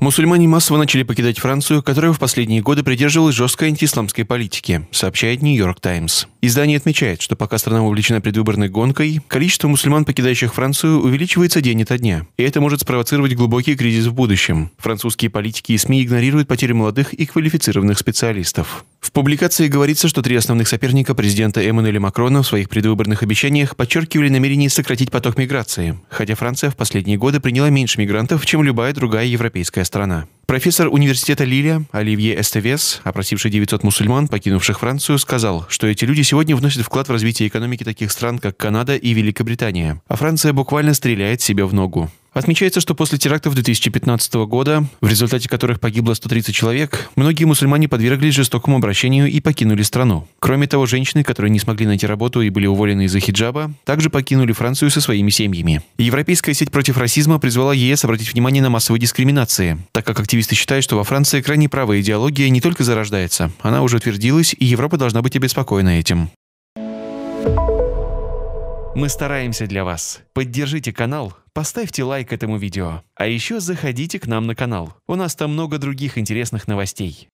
Мусульмане массово начали покидать Францию, которая в последние годы придерживалась жесткой антиисламской политики, сообщает Нью-Йорк Таймс. Издание отмечает, что пока страна увлечена предвыборной гонкой, количество мусульман, покидающих Францию, увеличивается день ото дня, и это может спровоцировать глубокий кризис в будущем. Французские политики и СМИ игнорируют потери молодых и квалифицированных специалистов. В публикации говорится, что три основных соперника президента Эммануэля Макрона в своих предвыборных обещаниях подчеркивали намерение сократить поток миграции, хотя Франция в последние годы приняла меньше мигрантов, чем любая другая европейская страна. Профессор университета Лилия Оливье Эстевес, опросивший 900 мусульман, покинувших Францию, сказал, что эти люди сегодня вносят вклад в развитие экономики таких стран, как Канада и Великобритания, а Франция буквально стреляет себе в ногу. Отмечается, что после терактов 2015 года, в результате которых погибло 130 человек, многие мусульмане подверглись жестокому обращению и покинули страну. Кроме того, женщины, которые не смогли найти работу и были уволены из-за хиджаба, также покинули Францию со своими семьями. Европейская сеть против расизма призвала ЕС обратить внимание на массовые дискриминации, так как активисты считают, что во Франции крайне правая идеология не только зарождается, она уже утвердилась, и Европа должна быть обеспокоена этим. Мы стараемся для вас. Поддержите канал, поставьте лайк этому видео. А еще заходите к нам на канал. У нас там много других интересных новостей.